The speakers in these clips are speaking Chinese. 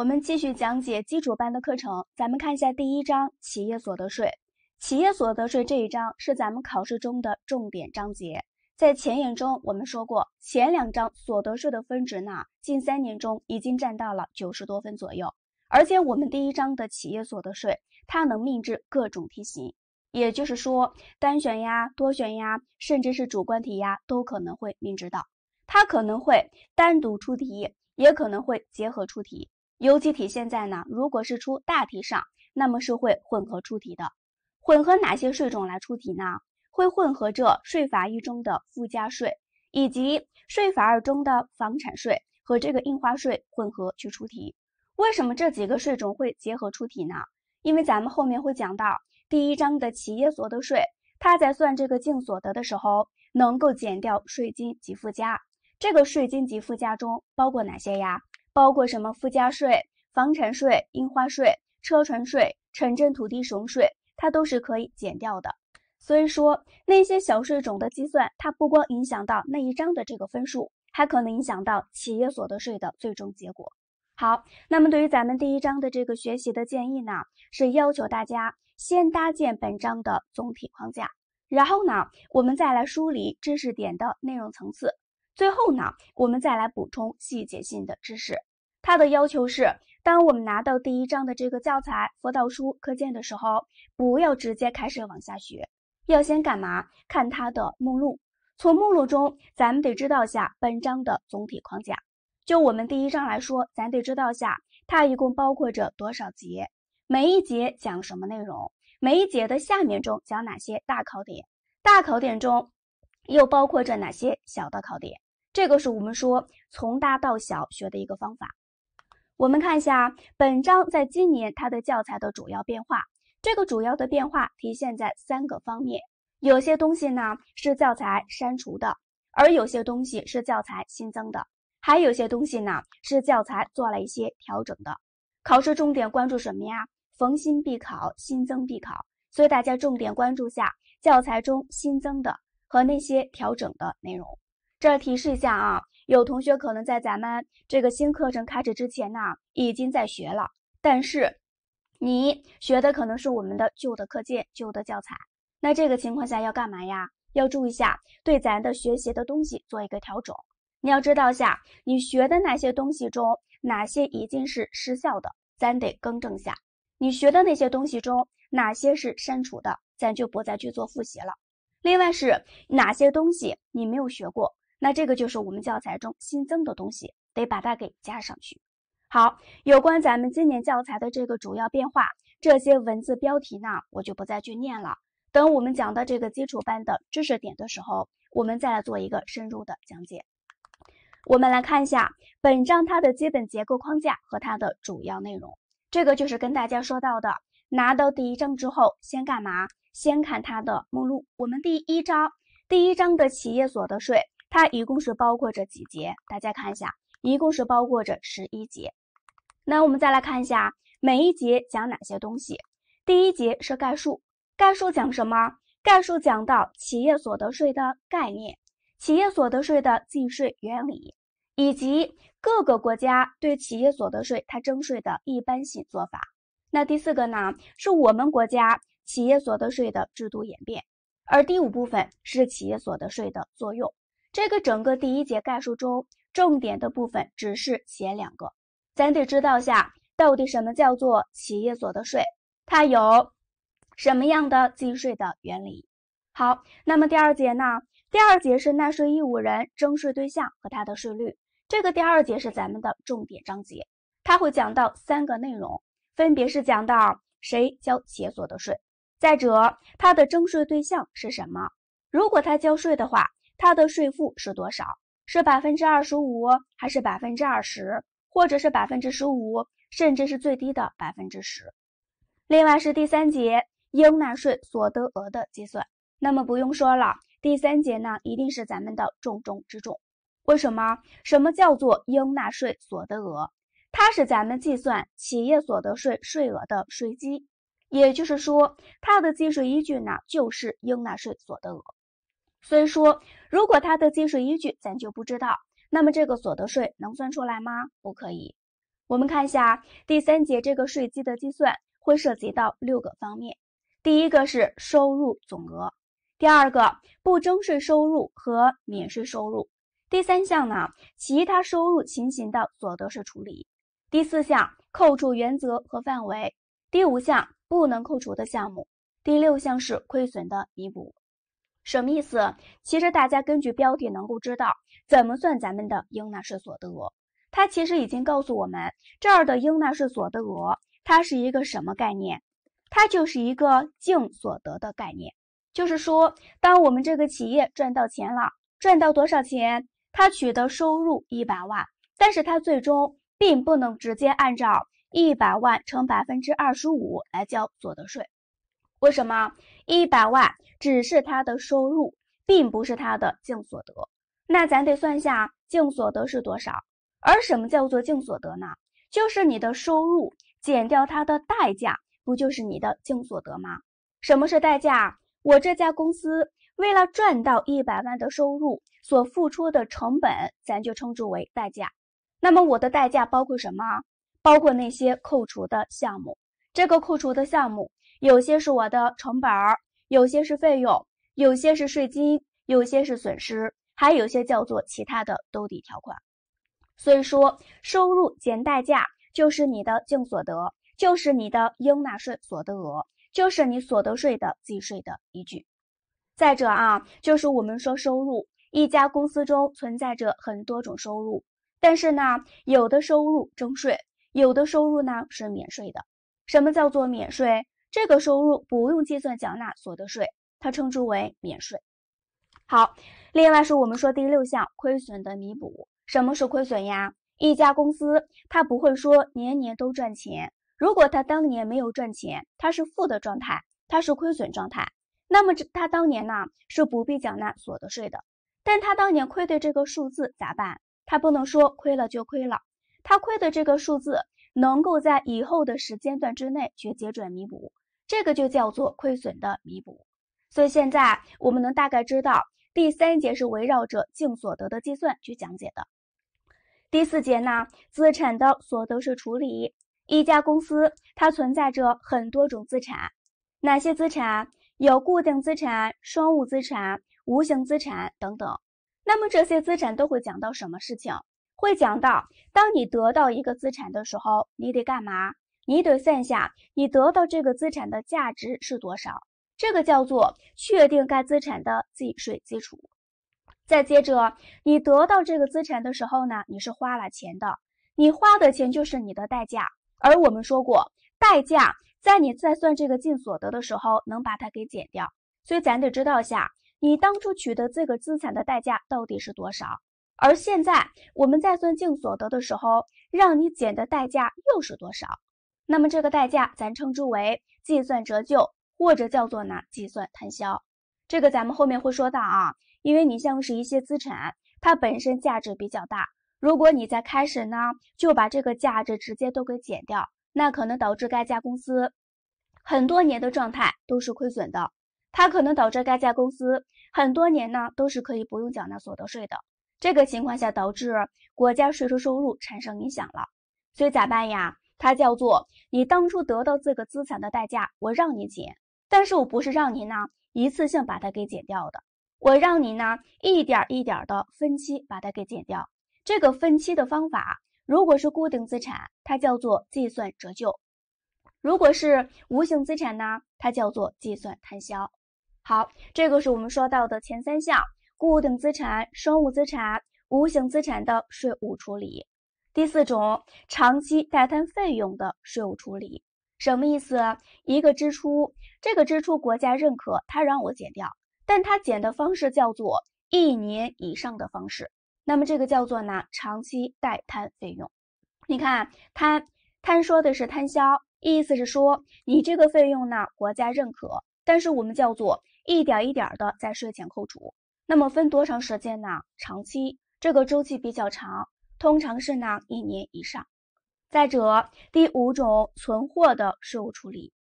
我们继续讲解基础班的课程，咱们看一下第一章企业所得税。企业所得税这一章是咱们考试中的重点章节。在前言中，我们说过前两章所得税的分值呢，近三年中已经占到了九十多分左右。而且我们第一章的企业所得税，它能命制各种题型，也就是说单选呀、多选呀，甚至是主观题呀，都可能会命制到。它可能会单独出题，也可能会结合出题。尤其体现在呢，如果是出大题上，那么是会混合出题的。混合哪些税种来出题呢？会混合着税法一中的附加税，以及税法二中的房产税和这个印花税混合去出题。为什么这几个税种会结合出题呢？因为咱们后面会讲到第一章的企业所得税，它在算这个净所得的时候，能够减掉税金及附加。这个税金及附加中包括哪些呀？包括什么附加税、房产税、印花税、车船税、城镇土地使用税，它都是可以减掉的。所以说，那些小税种的计算，它不光影响到那一章的这个分数，还可能影响到企业所得税的最终结果。好，那么对于咱们第一章的这个学习的建议呢，是要求大家先搭建本章的总体框架，然后呢，我们再来梳理知识点的内容层次。最后呢，我们再来补充细节性的知识。它的要求是，当我们拿到第一章的这个教材、辅导书、课件的时候，不要直接开始往下学，要先干嘛？看它的目录。从目录中，咱们得知道下本章的总体框架。就我们第一章来说，咱得知道下它一共包括着多少节，每一节讲什么内容，每一节的下面中讲哪些大考点，大考点中。又包括着哪些小的考点？这个是我们说从大到小学的一个方法。我们看一下本章在今年它的教材的主要变化。这个主要的变化体现在三个方面：有些东西呢是教材删除的，而有些东西是教材新增的，还有些东西呢是教材做了一些调整的。考试重点关注什么呀？逢新必考，新增必考，所以大家重点关注下教材中新增的。和那些调整的内容，这儿提示一下啊，有同学可能在咱们这个新课程开始之前呢，已经在学了，但是你学的可能是我们的旧的课件、旧的教材，那这个情况下要干嘛呀？要注意一下，对咱的学习的东西做一个调整。你要知道下，你学的那些东西中哪些已经是失效的，咱得更正下；你学的那些东西中哪些是删除的，咱就不再去做复习了。另外是哪些东西你没有学过？那这个就是我们教材中新增的东西，得把它给加上去。好，有关咱们今年教材的这个主要变化，这些文字标题呢，我就不再去念了。等我们讲到这个基础班的知识点的时候，我们再来做一个深入的讲解。我们来看一下本章它的基本结构框架和它的主要内容。这个就是跟大家说到的，拿到第一章之后先干嘛？先看它的目录。我们第一章，第一章的企业所得税，它一共是包括着几节，大家看一下，一共是包括着十一节。那我们再来看一下每一节讲哪些东西。第一节是概述，概述讲什么？概述讲到企业所得税的概念、企业所得税的计税原理，以及各个国家对企业所得税它征税的一般性做法。那第四个呢，是我们国家。企业所得税的制度演变，而第五部分是企业所得税的作用。这个整个第一节概述中重点的部分只是前两个，咱得知道下到底什么叫做企业所得税，它有什么样的计税的原理。好，那么第二节呢？第二节是纳税义务人、征税对象和他的税率。这个第二节是咱们的重点章节，它会讲到三个内容，分别是讲到谁交企业所得税。再者，它的征税对象是什么？如果他交税的话，他的税负是多少？是百分之二十五，还是百分之二十，或者是百分之十五，甚至是最低的百分之十？另外是第三节应纳税所得额的计算。那么不用说了，第三节呢一定是咱们的重中之重。为什么？什么叫做应纳税所得额？它是咱们计算企业所得税税额的税基。也就是说，它的计税依据呢，就是应纳税所得额。所以说，如果它的计税依据咱就不知道，那么这个所得税能算出来吗？不可以。我们看一下第三节这个税基的计算，会涉及到六个方面：第一个是收入总额，第二个不征税收入和免税收入，第三项呢，其他收入情形的所得税处理，第四项扣除原则和范围，第五项。不能扣除的项目，第六项是亏损的弥补，什么意思？其实大家根据标题能够知道怎么算咱们的应纳税所得额。它其实已经告诉我们这儿的应纳税所得额，它是一个什么概念？它就是一个净所得的概念。就是说，当我们这个企业赚到钱了，赚到多少钱？它取得收入一百万，但是它最终并不能直接按照。一百万乘百分之二十五来交所得税，为什么一百万只是他的收入，并不是他的净所得？那咱得算下净所得是多少。而什么叫做净所得呢？就是你的收入减掉它的代价，不就是你的净所得吗？什么是代价？我这家公司为了赚到一百万的收入，所付出的成本，咱就称之为代价。那么我的代价包括什么？包括那些扣除的项目，这个扣除的项目有些是我的成本儿，有些是费用，有些是税金，有些是损失，还有些叫做其他的兜底条款。所以说，收入减代价就是你的净所得，就是你的应纳税所得额，就是你所得税的计税的依据。再者啊，就是我们说收入，一家公司中存在着很多种收入，但是呢，有的收入征税。有的收入呢是免税的，什么叫做免税？这个收入不用计算缴纳所得税，它称之为免税。好，另外是我们说第六项亏损的弥补。什么是亏损呀？一家公司它不会说年年都赚钱，如果它当年没有赚钱，它是负的状态，它是亏损状态。那么这它当年呢是不必缴纳所得税的，但它当年亏的这个数字咋办？它不能说亏了就亏了。它亏的这个数字，能够在以后的时间段之内去结转弥补，这个就叫做亏损的弥补。所以现在我们能大概知道，第三节是围绕着净所得的计算去讲解的。第四节呢，资产的所得税处理。一家公司它存在着很多种资产，哪些资产？有固定资产、生物资产、无形资产等等。那么这些资产都会讲到什么事情？会讲到，当你得到一个资产的时候，你得干嘛？你得算下你得到这个资产的价值是多少，这个叫做确定该资产的计税基础。再接着，你得到这个资产的时候呢，你是花了钱的，你花的钱就是你的代价。而我们说过，代价在你在算这个净所得的时候能把它给减掉，所以咱得知道下你当初取得这个资产的代价到底是多少。而现在我们在算净所得的时候，让你减的代价又是多少？那么这个代价咱称之为计算折旧，或者叫做呢计算摊销。这个咱们后面会说到啊，因为你像是一些资产，它本身价值比较大，如果你在开始呢就把这个价值直接都给减掉，那可能导致该家公司很多年的状态都是亏损的，它可能导致该家公司很多年呢都是可以不用缴纳所得税的。这个情况下导致国家税收收入产生影响了，所以咋办呀？它叫做你当初得到这个资产的代价，我让你减，但是我不是让你呢一次性把它给减掉的，我让你呢一点一点的分期把它给减掉。这个分期的方法，如果是固定资产，它叫做计算折旧；如果是无形资产呢，它叫做计算摊销。好，这个是我们说到的前三项。固定资产、生物资产、无形资产的税务处理；第四种，长期待摊费用的税务处理，什么意思？一个支出，这个支出国家认可，他让我减掉，但他减的方式叫做一年以上的方式。那么这个叫做呢，长期待摊费用。你看，摊摊说的是摊销，意思是说你这个费用呢，国家认可，但是我们叫做一点一点的在税前扣除。那么分多长时间呢？长期，这个周期比较长，通常是呢一年以上。再者，第五种存货的税务处理，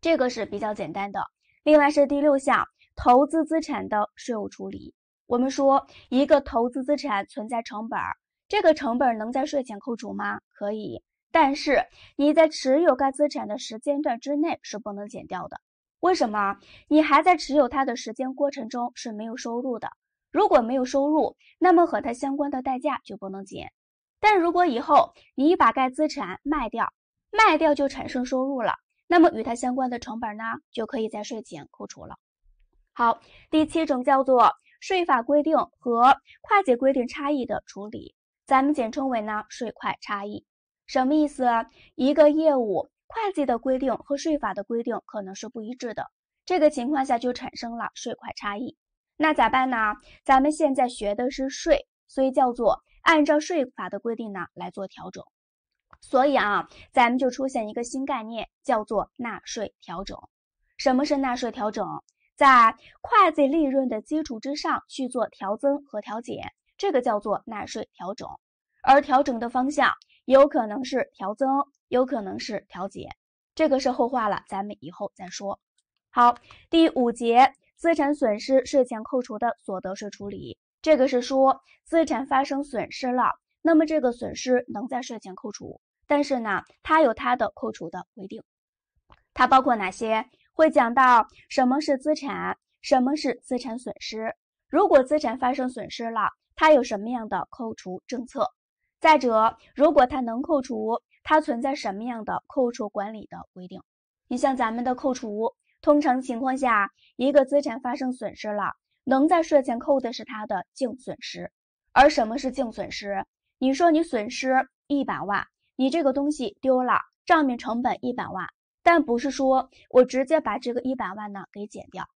这个是比较简单的。另外是第六项投资资产的税务处理。我们说一个投资资产存在成本，这个成本能在税前扣除吗？可以，但是你在持有该资产的时间段之内是不能减掉的。为什么你还在持有它的时间过程中是没有收入的？如果没有收入，那么和它相关的代价就不能减。但如果以后你把该资产卖掉，卖掉就产生收入了，那么与它相关的成本呢就可以在税前扣除了。好，第七种叫做税法规定和会计规定差异的处理，咱们简称为呢税会差异。什么意思？一个业务。会计的规定和税法的规定可能是不一致的，这个情况下就产生了税款差异。那咋办呢？咱们现在学的是税，所以叫做按照税法的规定呢来做调整。所以啊，咱们就出现一个新概念，叫做纳税调整。什么是纳税调整？在会计利润的基础之上去做调增和调减，这个叫做纳税调整。而调整的方向有可能是调增。有可能是调解，这个是后话了，咱们以后再说。好，第五节资产损失税前扣除的所得税处理，这个是说资产发生损失了，那么这个损失能在税前扣除，但是呢，它有它的扣除的规定。它包括哪些？会讲到什么是资产，什么是资产损失。如果资产发生损失了，它有什么样的扣除政策？再者，如果它能扣除。它存在什么样的扣除管理的规定？你像咱们的扣除，通常情况下，一个资产发生损失了，能在税前扣的是它的净损失。而什么是净损失？你说你损失一百万，你这个东西丢了，账面成本一百万，但不是说我直接把这个一百万呢给减掉。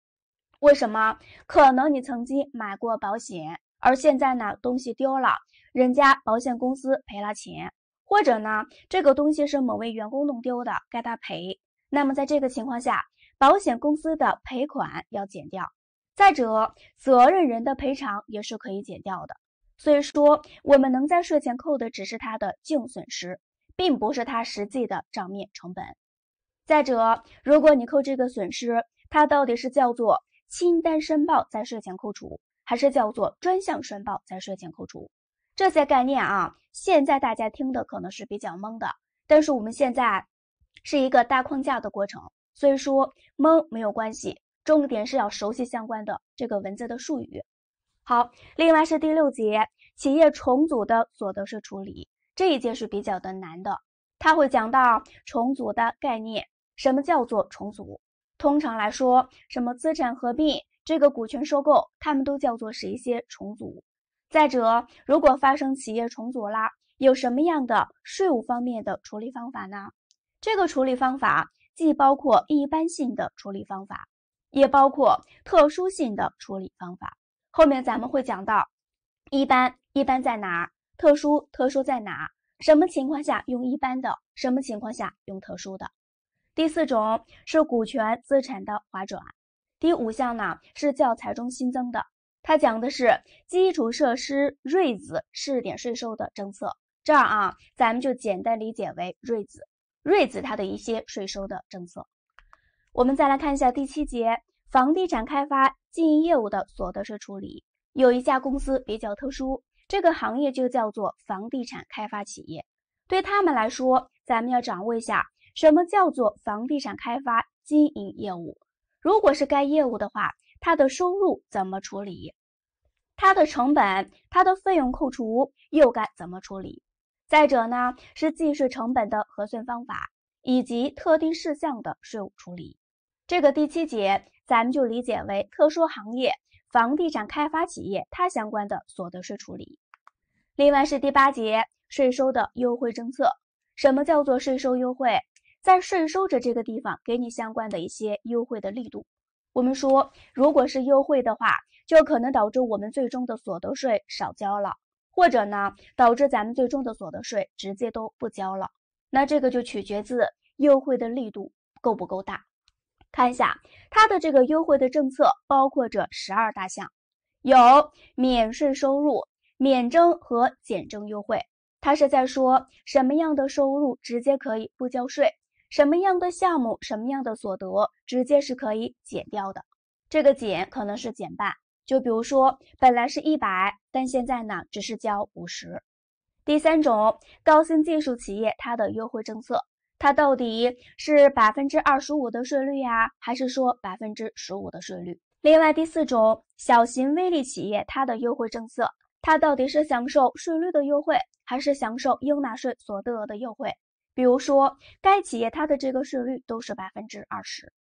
为什么？可能你曾经买过保险，而现在呢东西丢了，人家保险公司赔了钱。或者呢，这个东西是某位员工弄丢的，该他赔。那么在这个情况下，保险公司的赔款要减掉。再者，责任人的赔偿也是可以减掉的。所以说，我们能在税前扣的只是他的净损失，并不是他实际的账面成本。再者，如果你扣这个损失，它到底是叫做清单申报在税前扣除，还是叫做专项申报在税前扣除？这些概念啊，现在大家听的可能是比较懵的，但是我们现在是一个大框架的过程，所以说懵没有关系，重点是要熟悉相关的这个文字的术语。好，另外是第六节企业重组的所得税处理，这一节是比较的难的，它会讲到重组的概念，什么叫做重组？通常来说，什么资产合并，这个股权收购，他们都叫做是一些重组。再者，如果发生企业重组啦，有什么样的税务方面的处理方法呢？这个处理方法既包括一般性的处理方法，也包括特殊性的处理方法。后面咱们会讲到一般一般在哪，特殊特殊在哪，什么情况下用一般的，什么情况下用特殊的。第四种是股权资产的划转。第五项呢是教材中新增的。它讲的是基础设施瑞子试点税收的政策，这儿啊，咱们就简单理解为瑞子，瑞子它的一些税收的政策。我们再来看一下第七节房地产开发经营业务的所得税处理。有一家公司比较特殊，这个行业就叫做房地产开发企业。对他们来说，咱们要掌握一下什么叫做房地产开发经营业务。如果是该业务的话，它的收入怎么处理？它的成本、它的费用扣除又该怎么处理？再者呢，是计税成本的核算方法以及特定事项的税务处理。这个第七节咱们就理解为特殊行业房地产开发企业它相关的所得税处理。另外是第八节税收的优惠政策。什么叫做税收优惠？在税收这这个地方给你相关的一些优惠的力度。我们说，如果是优惠的话。就可能导致我们最终的所得税少交了，或者呢，导致咱们最终的所得税直接都不交了。那这个就取决自优惠的力度够不够大。看一下它的这个优惠的政策包括着十二大项，有免税收入、免征和减征优惠。它是在说什么样的收入直接可以不交税，什么样的项目、什么样的所得直接是可以减掉的。这个减可能是减半。就比如说，本来是一百，但现在呢只是交五十。第三种，高新技术企业它的优惠政策，它到底是百分之二十五的税率呀，还是说百分之十五的税率？另外，第四种，小型微利企业它的优惠政策，它到底是享受税率的优惠，还是享受应纳税所得额的优惠？比如说，该企业它的这个税率都是百分之二十。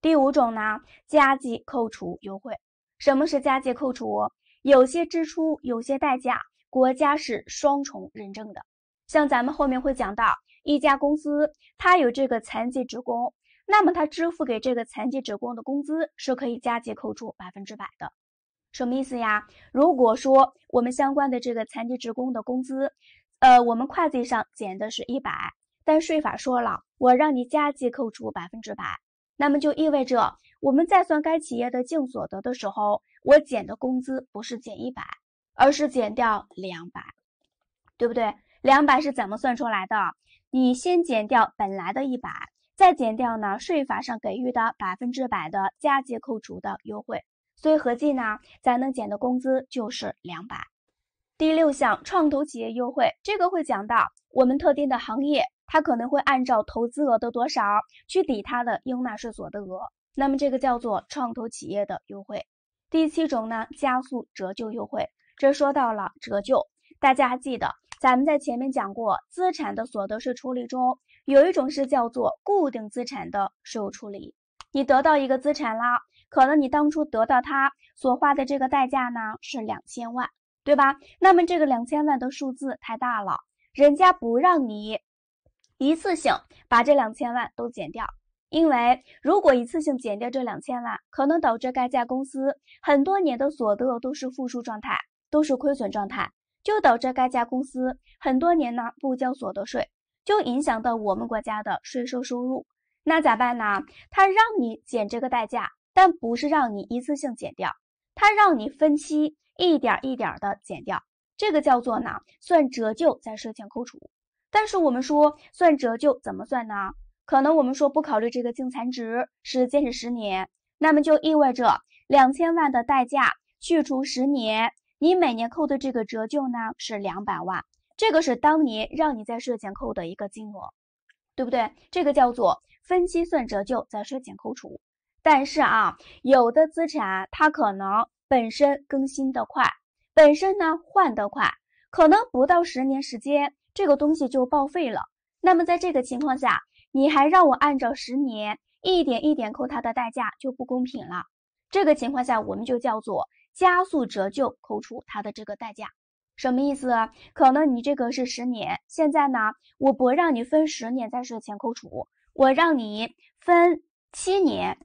第五种呢，加计扣除优惠。什么是加计扣除？有些支出，有些代价，国家是双重认证的。像咱们后面会讲到，一家公司，它有这个残疾职工，那么它支付给这个残疾职工的工资是可以加计扣除百分之百的。什么意思呀？如果说我们相关的这个残疾职工的工资，呃，我们会计上减的是一百，但税法说了，我让你加计扣除百分之百，那么就意味着。我们在算该企业的净所得的时候，我减的工资不是减一百，而是减掉两百，对不对？两百是怎么算出来的？你先减掉本来的一百，再减掉呢税法上给予的百分之百的加计扣除的优惠，所以合计呢，咱能减的工资就是两百。第六项，创投企业优惠，这个会讲到，我们特定的行业，它可能会按照投资额的多少去抵它的应纳税所得额。那么这个叫做创投企业的优惠。第七种呢，加速折旧优惠。这说到了折旧，大家记得咱们在前面讲过，资产的所得税处理中，有一种是叫做固定资产的税务处理。你得到一个资产啦，可能你当初得到它所花的这个代价呢是两千万，对吧？那么这个两千万的数字太大了，人家不让你一次性把这两千万都减掉。因为如果一次性减掉这两千万，可能导致该家公司很多年的所得都是负数状态，都是亏损状态，就导致该家公司很多年呢不交所得税，就影响到我们国家的税收收入。那咋办呢？他让你减这个代价，但不是让你一次性减掉，他让你分期一点一点的减掉，这个叫做呢算折旧在税前扣除。但是我们说算折旧怎么算呢？可能我们说不考虑这个净残值，是坚持十年，那么就意味着两千万的代价去除十年，你每年扣的这个折旧呢是两百万，这个是当年让你在税前扣的一个金额，对不对？这个叫做分期算折旧在税前扣除。但是啊，有的资产它可能本身更新的快，本身呢换的快，可能不到十年时间，这个东西就报废了。那么在这个情况下。你还让我按照十年一点一点扣它的代价就不公平了。这个情况下我们就叫做加速折旧扣除它的这个代价，什么意思？可能你这个是十年，现在呢我不让你分十年在税前扣除，我让你分七年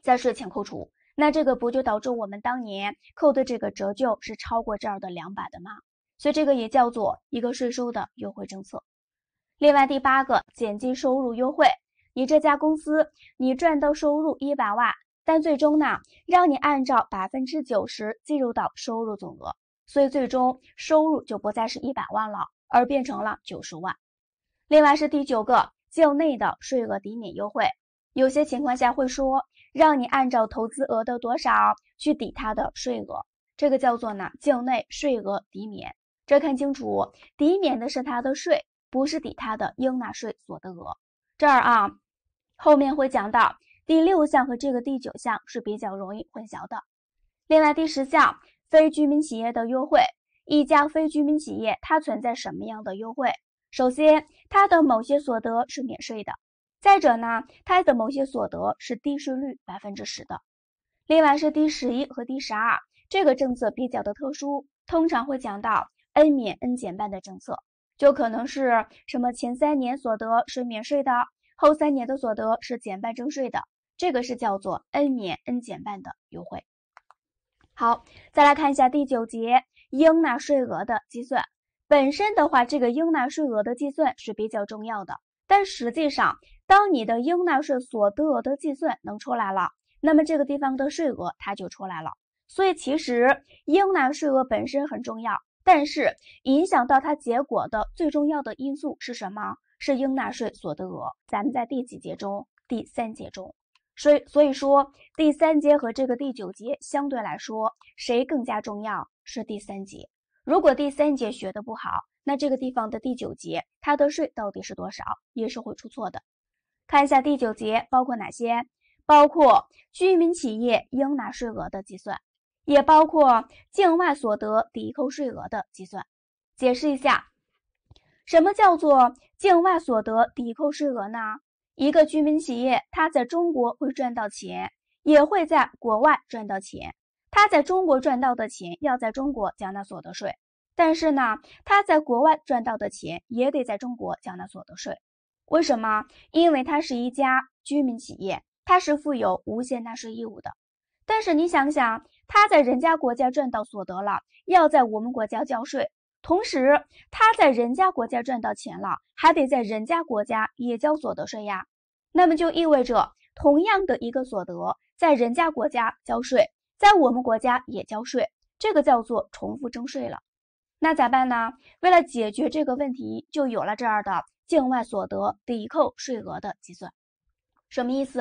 在税前扣除，那这个不就导致我们当年扣的这个折旧是超过这儿的两百的吗？所以这个也叫做一个税收的优惠政策。另外第八个，减金收入优惠。你这家公司，你赚到收入一百万，但最终呢，让你按照百分之九十计入到收入总额，所以最终收入就不再是一百万了，而变成了九十万。另外是第九个，境内的税额抵免优惠。有些情况下会说，让你按照投资额的多少去抵它的税额，这个叫做呢，境内税额抵免。这看清楚，抵免的是它的税。不是抵他的应纳税所得额，这儿啊，后面会讲到第六项和这个第九项是比较容易混淆的。另外，第十项非居民企业的优惠，一家非居民企业它存在什么样的优惠？首先，它的某些所得是免税的；再者呢，它的某些所得是低税率百分之十的。另外是第十一和第十二，这个政策比较的特殊，通常会讲到 n 免 n 减半的政策。就可能是什么前三年所得是免税的，后三年的所得是减半征税的，这个是叫做 n 免 n 减半的优惠。好，再来看一下第九节应纳税额的计算。本身的话，这个应纳税额的计算是比较重要的。但实际上，当你的应纳税所得额的计算能出来了，那么这个地方的税额它就出来了。所以，其实应纳税额本身很重要。但是影响到它结果的最重要的因素是什么？是应纳税所得额。咱们在第几节中？第三节中。所以，所以说第三节和这个第九节相对来说，谁更加重要？是第三节。如果第三节学的不好，那这个地方的第九节它的税到底是多少，也是会出错的。看一下第九节包括哪些？包括居民企业应纳税额的计算。也包括境外所得抵扣税额的计算。解释一下，什么叫做境外所得抵扣税额呢？一个居民企业，它在中国会赚到钱，也会在国外赚到钱。它在中国赚到的钱要在中国缴纳所得税，但是呢，它在国外赚到的钱也得在中国缴纳所得税。为什么？因为它是一家居民企业，它是负有无限纳税义务的。但是你想想。他在人家国家赚到所得了，要在我们国家交税；同时他在人家国家赚到钱了，还得在人家国家也交所得税呀。那么就意味着同样的一个所得，在人家国家交税，在我们国家也交税，这个叫做重复征税了。那咋办呢？为了解决这个问题，就有了这儿的境外所得抵扣税额的计算。什么意思？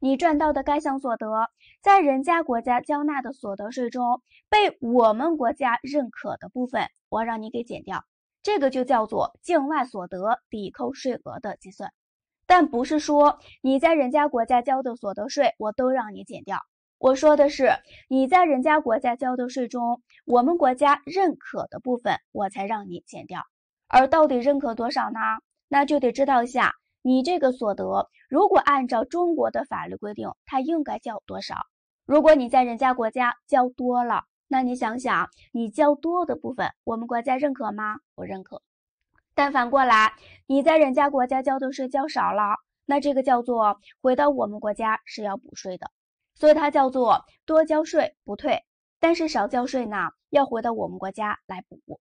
你赚到的该项所得，在人家国家交纳的所得税中，被我们国家认可的部分，我让你给减掉，这个就叫做境外所得抵扣税额的计算。但不是说你在人家国家交的所得税，我都让你减掉。我说的是你在人家国家交的税中，我们国家认可的部分，我才让你减掉。而到底认可多少呢？那就得知道一下。你这个所得，如果按照中国的法律规定，他应该交多少？如果你在人家国家交多了，那你想想，你交多的部分，我们国家认可吗？不认可。但反过来，你在人家国家交的税交少了，那这个叫做回到我们国家是要补税的，所以它叫做多交税不退，但是少交税呢，要回到我们国家来补。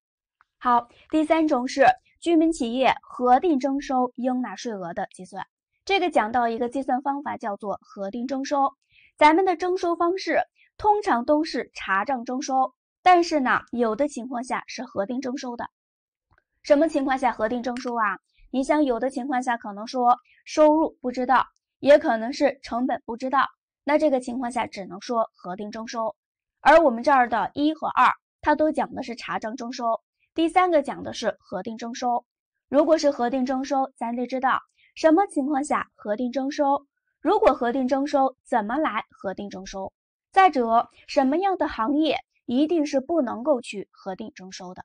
好，第三种是。居民企业核定征收应纳税额的计算，这个讲到一个计算方法，叫做核定征收。咱们的征收方式通常都是查账征收，但是呢，有的情况下是核定征收的。什么情况下核定征收啊？你像有的情况下，可能说收入不知道，也可能是成本不知道，那这个情况下只能说核定征收。而我们这儿的一和二，它都讲的是查账征收。第三个讲的是核定征收，如果是核定征收，咱得知道什么情况下核定征收，如果核定征收怎么来核定征收。再者，什么样的行业一定是不能够去核定征收的。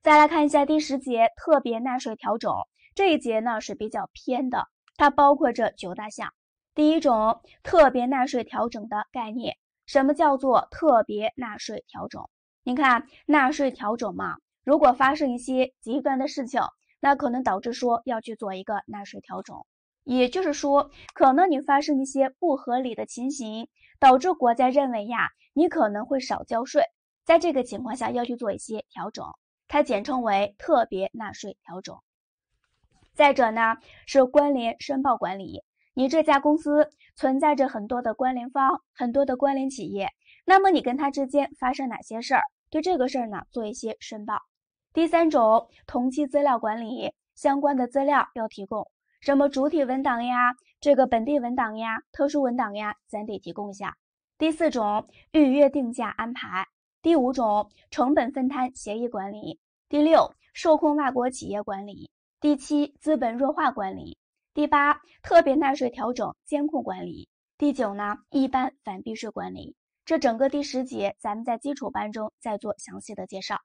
再来看一下第十节特别纳税调整这一节呢是比较偏的，它包括这九大项。第一种特别纳税调整的概念，什么叫做特别纳税调整？你看纳税调整嘛，如果发生一些极端的事情，那可能导致说要去做一个纳税调整，也就是说，可能你发生一些不合理的情形，导致国家认为呀，你可能会少交税，在这个情况下要去做一些调整，它简称为特别纳税调整。再者呢，是关联申报管理，你这家公司存在着很多的关联方，很多的关联企业，那么你跟他之间发生哪些事儿？对这个事儿呢，做一些申报。第三种，同期资料管理相关的资料要提供，什么主体文档呀，这个本地文档呀，特殊文档呀，咱得提供一下。第四种，预约定价安排。第五种，成本分摊协议管理。第六，受控外国企业管理。第七，资本弱化管理。第八，特别纳税调整监控管理。第九呢，一般反避税管理。这整个第十节，咱们在基础班中再做详细的介绍。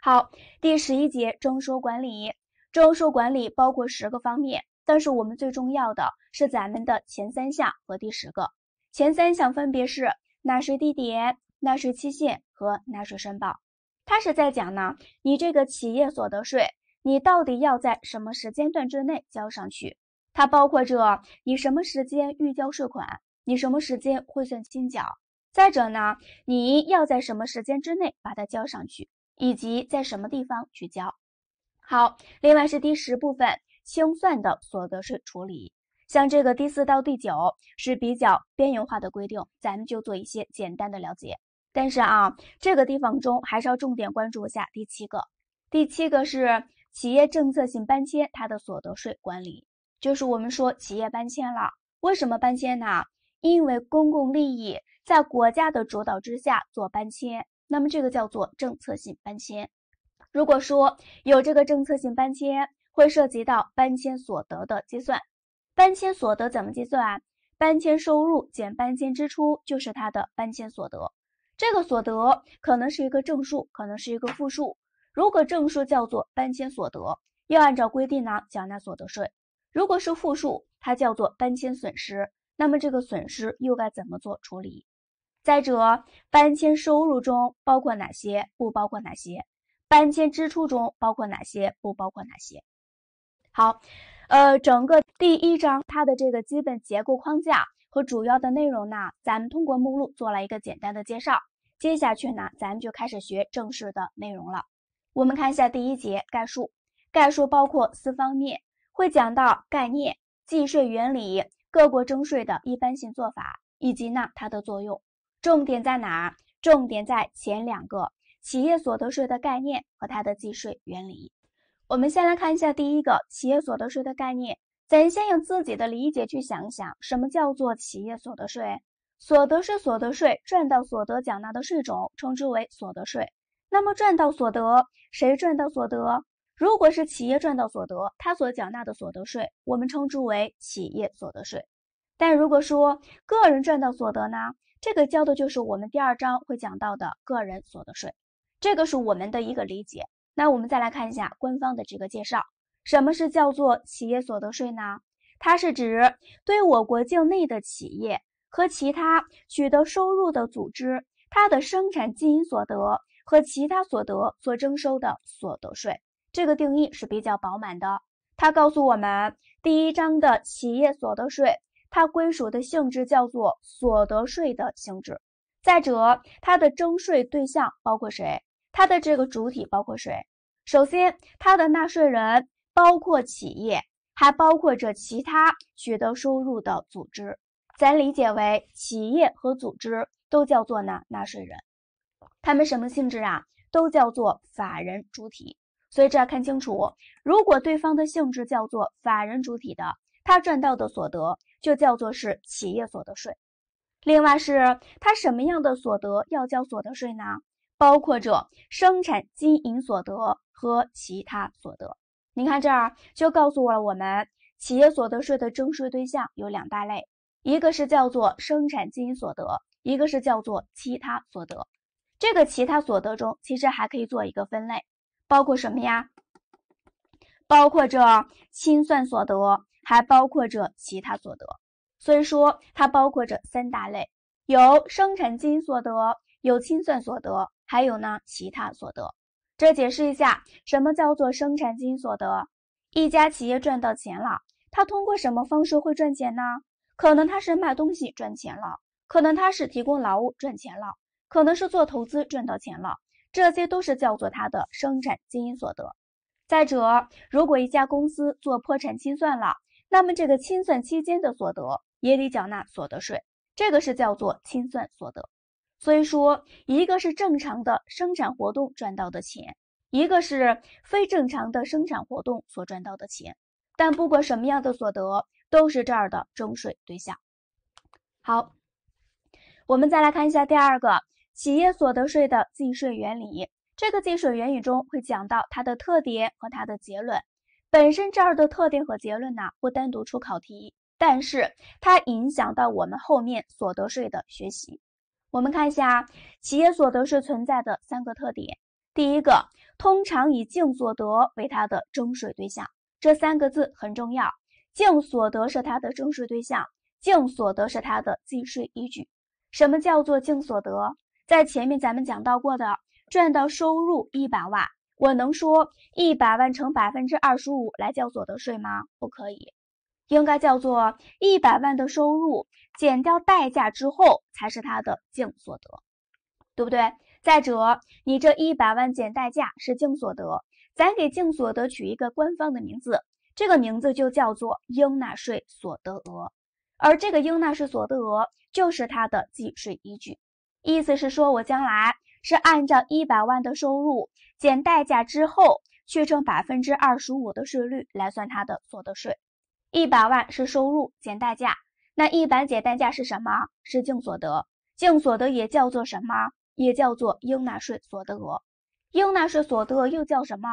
好，第十一节征收管理，征收管理包括十个方面，但是我们最重要的是咱们的前三项和第十个。前三项分别是纳税地点、纳税期限和纳税申报。它是在讲呢，你这个企业所得税，你到底要在什么时间段之内交上去？它包括着你什么时间预交税款，你什么时间汇算清缴？再者呢，你要在什么时间之内把它交上去，以及在什么地方去交。好，另外是第十部分清算的所得税处理，像这个第四到第九是比较边缘化的规定，咱们就做一些简单的了解。但是啊，这个地方中还是要重点关注一下第七个。第七个是企业政策性搬迁它的所得税管理，就是我们说企业搬迁了，为什么搬迁呢？因为公共利益。在国家的主导之下做搬迁，那么这个叫做政策性搬迁。如果说有这个政策性搬迁，会涉及到搬迁所得的计算。搬迁所得怎么计算啊？搬迁收入减搬迁支出就是它的搬迁所得。这个所得可能是一个正数，可能是一个负数。如果正数叫做搬迁所得，要按照规定呢缴纳所得税。如果是负数，它叫做搬迁损失，那么这个损失又该怎么做处理？再者，搬迁收入中包括哪些，不包括哪些；搬迁支出中包括哪些，不包括哪些。好，呃，整个第一章它的这个基本结构框架和主要的内容呢，咱们通过目录做了一个简单的介绍。接下去呢，咱们就开始学正式的内容了。我们看一下第一节概述，概述包括四方面，会讲到概念、计税原理、各国征税的一般性做法，以及呢它的作用。重点在哪重点在前两个企业所得税的概念和它的计税原理。我们先来看一下第一个企业所得税的概念。咱先用自己的理解去想想，什么叫做企业所得税？所得税，所得税，赚到所得缴纳的税种，称之为所得税。那么赚到所得，谁赚到所得？如果是企业赚到所得，他所缴纳的所得税，我们称之为企业所得税。但如果说个人赚到所得呢？这个交的就是我们第二章会讲到的个人所得税，这个是我们的一个理解。那我们再来看一下官方的这个介绍，什么是叫做企业所得税呢？它是指对我国境内的企业和其他取得收入的组织，它的生产经营所得和其他所得所征收的所得税。这个定义是比较饱满的。它告诉我们，第一章的企业所得税。它归属的性质叫做所得税的性质。再者，它的征税对象包括谁？它的这个主体包括谁？首先，它的纳税人包括企业，还包括着其他取得收入的组织。咱理解为企业和组织都叫做呢纳税人，他们什么性质啊？都叫做法人主体。所以这看清楚，如果对方的性质叫做法人主体的，他赚到的所得。就叫做是企业所得税。另外是它什么样的所得要交所得税呢？包括着生产经营所得和其他所得。你看这儿就告诉了我们，企业所得税的征税对象有两大类，一个是叫做生产经营所得，一个是叫做其他所得。这个其他所得中其实还可以做一个分类，包括什么呀？包括这清算所得。还包括着其他所得，所以说它包括着三大类：有生产经营所得，有清算所得，还有呢其他所得。这解释一下，什么叫做生产经营所得？一家企业赚到钱了，它通过什么方式会赚钱呢？可能它是卖东西赚钱了，可能它是提供劳务赚钱了，可能是做投资赚到钱了，这些都是叫做它的生产经营所得。再者，如果一家公司做破产清算了，那么这个清算期间的所得也得缴纳所得税，这个是叫做清算所得。所以说，一个是正常的生产活动赚到的钱，一个是非正常的生产活动所赚到的钱。但不管什么样的所得，都是这儿的征税对象。好，我们再来看一下第二个企业所得税的计税原理。这个计税原理中会讲到它的特点和它的结论。本身这儿的特点和结论呢，不单独出考题，但是它影响到我们后面所得税的学习。我们看一下企业所得税存在的三个特点，第一个，通常以净所得为它的征税对象。这三个字很重要，净所得是它的征税对象，净所得是它的计税依据。什么叫做净所得？在前面咱们讲到过的，赚到收入一百万。我能说一百万乘百分之二十五来交所得税吗？不可以，应该叫做一百万的收入减掉代价之后才是他的净所得，对不对？再者，你这一百万减代价是净所得，咱给净所得取一个官方的名字，这个名字就叫做应纳税所得额，而这个应纳税所得额就是它的计税依据。意思是说，我将来。是按照一百万的收入减代价之后，去乘百分之二十五的税率来算它的所得税。一百万是收入减代价，那一百减代价是什么？是净所得，净所得也叫做什么？也叫做应纳税所得额，应纳税所得又叫什么？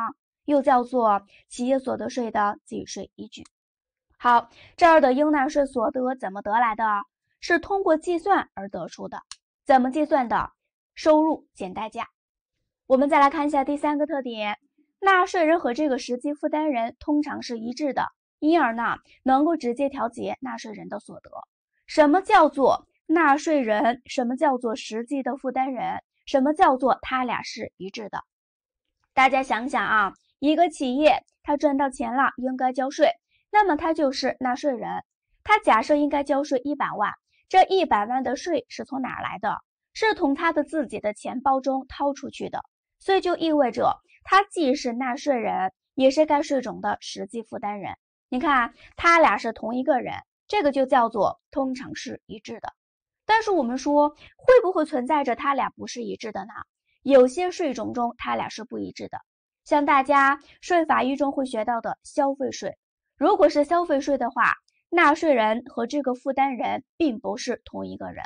又叫做企业所得税的计税依据。好，这儿的应纳税所得怎么得来的？是通过计算而得出的，怎么计算的？收入减代价，我们再来看一下第三个特点：纳税人和这个实际负担人通常是一致的，因而呢能够直接调节纳税人的所得。什么叫做纳税人？什么叫做实际的负担人？什么叫做他俩是一致的？大家想想啊，一个企业他赚到钱了，应该交税，那么他就是纳税人。他假设应该交税一百万，这一百万的税是从哪来的？是从他的自己的钱包中掏出去的，所以就意味着他既是纳税人，也是该税种的实际负担人。你看，他俩是同一个人，这个就叫做通常是一致的。但是我们说，会不会存在着他俩不是一致的呢？有些税种中，他俩是不一致的，像大家税法一中会学到的消费税，如果是消费税的话，纳税人和这个负担人并不是同一个人。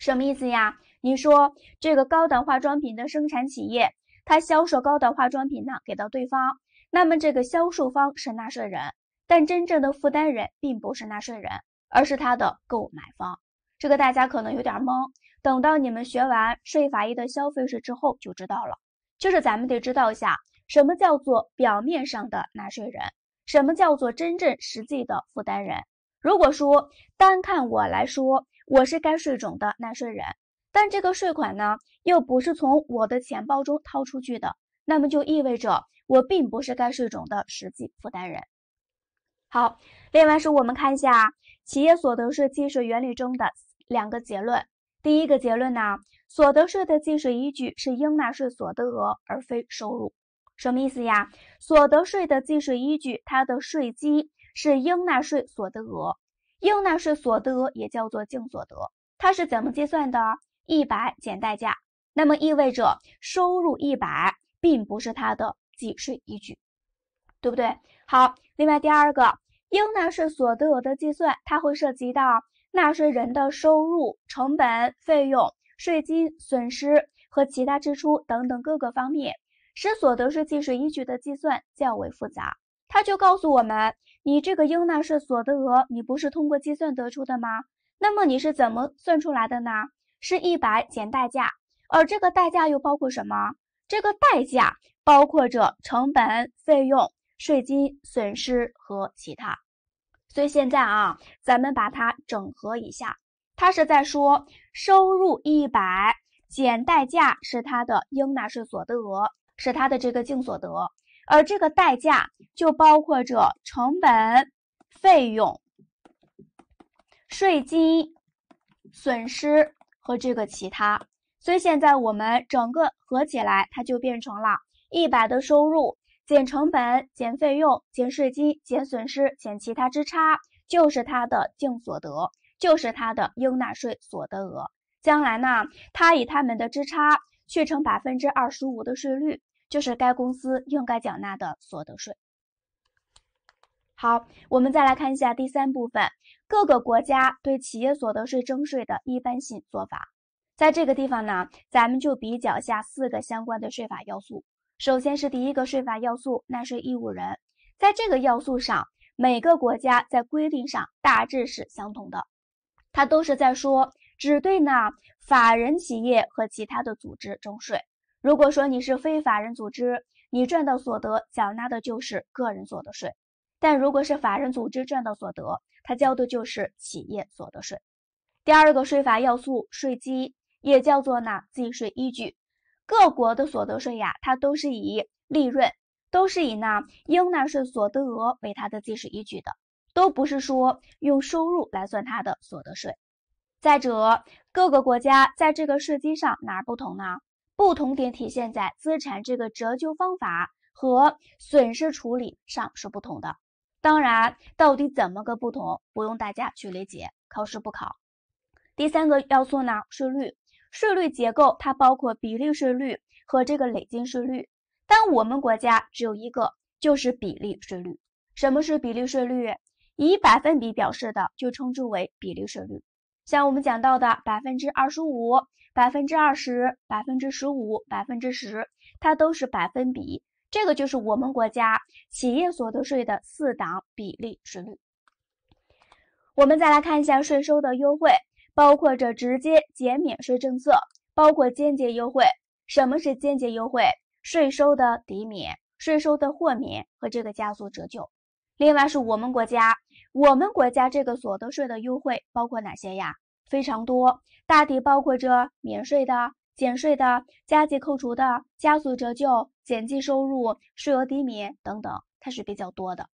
什么意思呀？你说这个高档化妆品的生产企业，它销售高档化妆品呢，给到对方，那么这个销售方是纳税人，但真正的负担人并不是纳税人，而是他的购买方。这个大家可能有点懵，等到你们学完税法一的消费税之后就知道了。就是咱们得知道一下，什么叫做表面上的纳税人，什么叫做真正实际的负担人。如果说单看我来说，我是该税种的纳税人，但这个税款呢又不是从我的钱包中掏出去的，那么就意味着我并不是该税种的实际负担人。好，练完书我们看一下企业所得税计税原理中的两个结论。第一个结论呢，所得税的计税依据是应纳税所得额而非收入，什么意思呀？所得税的计税依据它的税基是应纳税所得额。应纳税所得额也叫做净所得，它是怎么计算的？一百减代价，那么意味着收入一百并不是它的计税依据，对不对？好，另外第二个应纳税所得额的计算，它会涉及到纳税人的收入、成本、费用、税金、损失和其他支出等等各个方面，使所得税计税依据的计算较为复杂。它就告诉我们。你这个应纳税所得额，你不是通过计算得出的吗？那么你是怎么算出来的呢？是一百减代价，而这个代价又包括什么？这个代价包括着成本、费用、税金、损失和其他。所以现在啊，咱们把它整合一下，它是在说收入一百减代价是它的应纳税所得额，是它的这个净所得。而这个代价就包括着成本、费用、税金、损失和这个其他。所以现在我们整个合起来，它就变成了一百的收入减成本减费用减税金减损失减其他之差，就是它的净所得，就是它的应纳税所得额。将来呢，它以它们的之差去乘百分之二十五的税率。就是该公司应该缴纳的所得税。好，我们再来看一下第三部分，各个国家对企业所得税征税的一般性做法。在这个地方呢，咱们就比较下四个相关的税法要素。首先是第一个税法要素，纳税义务人。在这个要素上，每个国家在规定上大致是相同的，它都是在说只对呢法人企业和其他的组织征税。如果说你是非法人组织，你赚到所得缴纳的就是个人所得税；但如果是法人组织赚到所得，他交的就是企业所得税。第二个税法要素，税基也叫做呢计税依据。各国的所得税呀，它都是以利润，都是以那应纳税所得额为它的计税依据的，都不是说用收入来算它的所得税。再者，各个国家在这个税基上哪不同呢？不同点体现在资产这个折旧方法和损失处理上是不同的。当然，到底怎么个不同，不用大家去理解，考试不考。第三个要素呢税率，税率结构它包括比例税率和这个累进税率，但我们国家只有一个，就是比例税率。什么是比例税率？以百分比表示的，就称之为比例税率。像我们讲到的百分之二十五。百分之二十、百分之十五、百分之十，它都是百分比。这个就是我们国家企业所得税的四档比例税率。我们再来看一下税收的优惠，包括着直接减免税政策，包括间接优惠。什么是间接优惠？税收的抵免、税收的豁免和这个加速折旧。另外，是我们国家，我们国家这个所得税的优惠包括哪些呀？非常多，大抵包括着免税的、减税的、加计扣除的、加速折旧、减计收入、税额抵免等等，它是比较多的。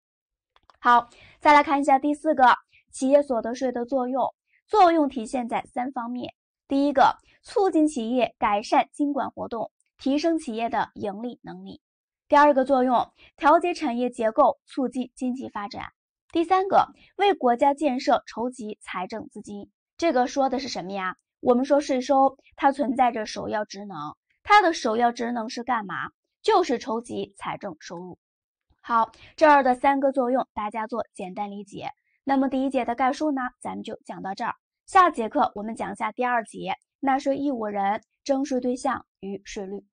好，再来看一下第四个，企业所得税的作用，作用体现在三方面：第一个，促进企业改善经管活动，提升企业的盈利能力；第二个作用，调节产业结构，促进经济发展；第三个，为国家建设筹集财政资金。这个说的是什么呀？我们说税收，它存在着首要职能，它的首要职能是干嘛？就是筹集财政收入。好，这儿的三个作用大家做简单理解。那么第一节的概述呢，咱们就讲到这儿。下节课我们讲下第二节，纳税义务人、征税对象与税率。